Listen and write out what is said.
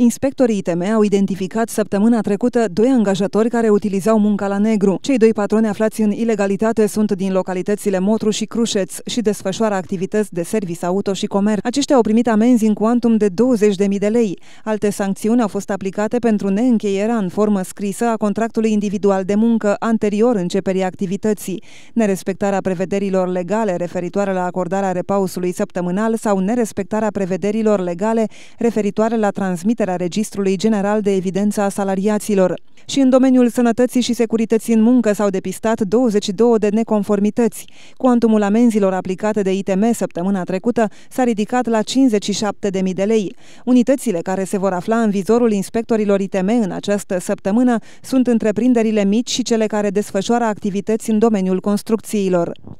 Inspectorii ITM au identificat săptămâna trecută doi angajatori care utilizau munca la negru. Cei doi patroni aflați în ilegalitate sunt din localitățile Motru și Crușeț și desfășoară activități de service auto și comerț. Aceștia au primit amenzi în cuantum de 20.000 de lei. Alte sancțiuni au fost aplicate pentru neîncheierea în formă scrisă a contractului individual de muncă anterior începerii activității, nerespectarea prevederilor legale referitoare la acordarea repausului săptămânal sau nerespectarea prevederilor legale referitoare la transmiterea recunoașterea Registrului General de Evidență a Salariaților. Și în domeniul sănătății și securității în muncă s-au depistat 22 de neconformități. Cuantumul amenzilor aplicate de ITM săptămâna trecută s-a ridicat la 57.000 de lei. Unitățile care se vor afla în vizorul inspectorilor ITM în această săptămână sunt întreprinderile mici și cele care desfășoară activități în domeniul construcțiilor.